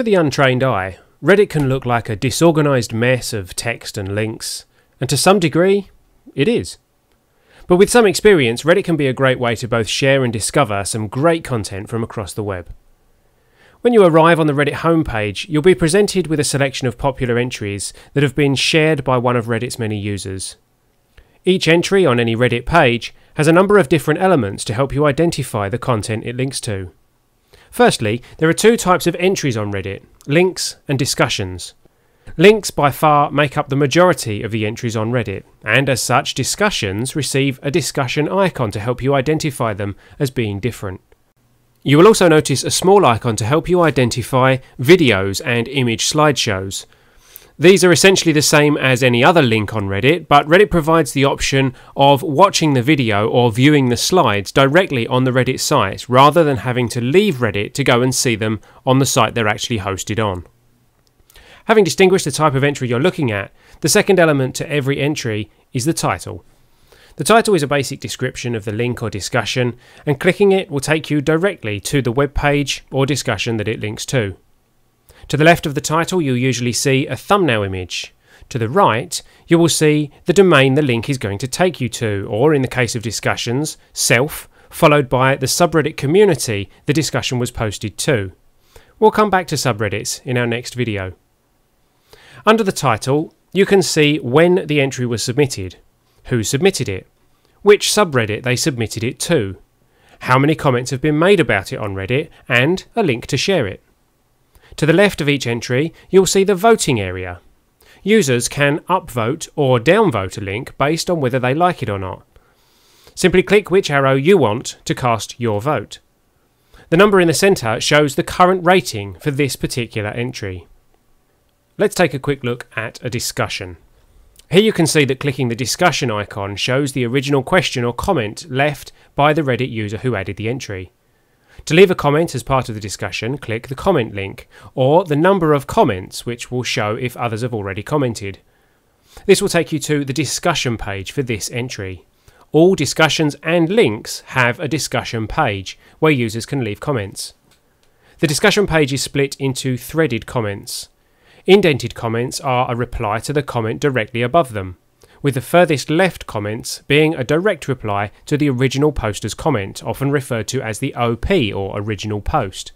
To the untrained eye, Reddit can look like a disorganised mess of text and links, and to some degree, it is. But with some experience, Reddit can be a great way to both share and discover some great content from across the web. When you arrive on the Reddit homepage, you'll be presented with a selection of popular entries that have been shared by one of Reddit's many users. Each entry on any Reddit page has a number of different elements to help you identify the content it links to. Firstly, there are two types of entries on Reddit links and discussions. Links by far make up the majority of the entries on Reddit, and as such, discussions receive a discussion icon to help you identify them as being different. You will also notice a small icon to help you identify videos and image slideshows. These are essentially the same as any other link on Reddit, but Reddit provides the option of watching the video or viewing the slides directly on the Reddit site, rather than having to leave Reddit to go and see them on the site they're actually hosted on. Having distinguished the type of entry you're looking at, the second element to every entry is the title. The title is a basic description of the link or discussion, and clicking it will take you directly to the web page or discussion that it links to. To the left of the title, you'll usually see a thumbnail image. To the right, you will see the domain the link is going to take you to, or in the case of discussions, self, followed by the subreddit community the discussion was posted to. We'll come back to subreddits in our next video. Under the title, you can see when the entry was submitted, who submitted it, which subreddit they submitted it to, how many comments have been made about it on Reddit, and a link to share it. To the left of each entry, you'll see the voting area. Users can upvote or downvote a link based on whether they like it or not. Simply click which arrow you want to cast your vote. The number in the centre shows the current rating for this particular entry. Let's take a quick look at a discussion. Here you can see that clicking the discussion icon shows the original question or comment left by the Reddit user who added the entry. To leave a comment as part of the discussion, click the comment link, or the number of comments, which will show if others have already commented. This will take you to the discussion page for this entry. All discussions and links have a discussion page, where users can leave comments. The discussion page is split into threaded comments. Indented comments are a reply to the comment directly above them with the furthest left comments being a direct reply to the original poster's comment, often referred to as the OP or original post.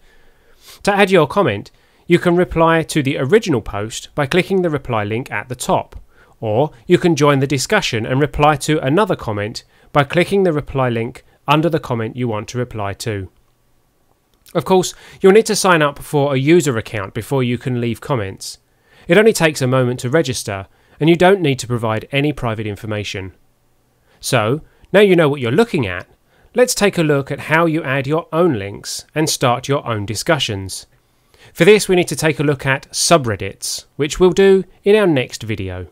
To add your comment, you can reply to the original post by clicking the reply link at the top, or you can join the discussion and reply to another comment by clicking the reply link under the comment you want to reply to. Of course, you'll need to sign up for a user account before you can leave comments. It only takes a moment to register, and you don't need to provide any private information. So, now you know what you're looking at, let's take a look at how you add your own links and start your own discussions. For this we need to take a look at subreddits, which we'll do in our next video.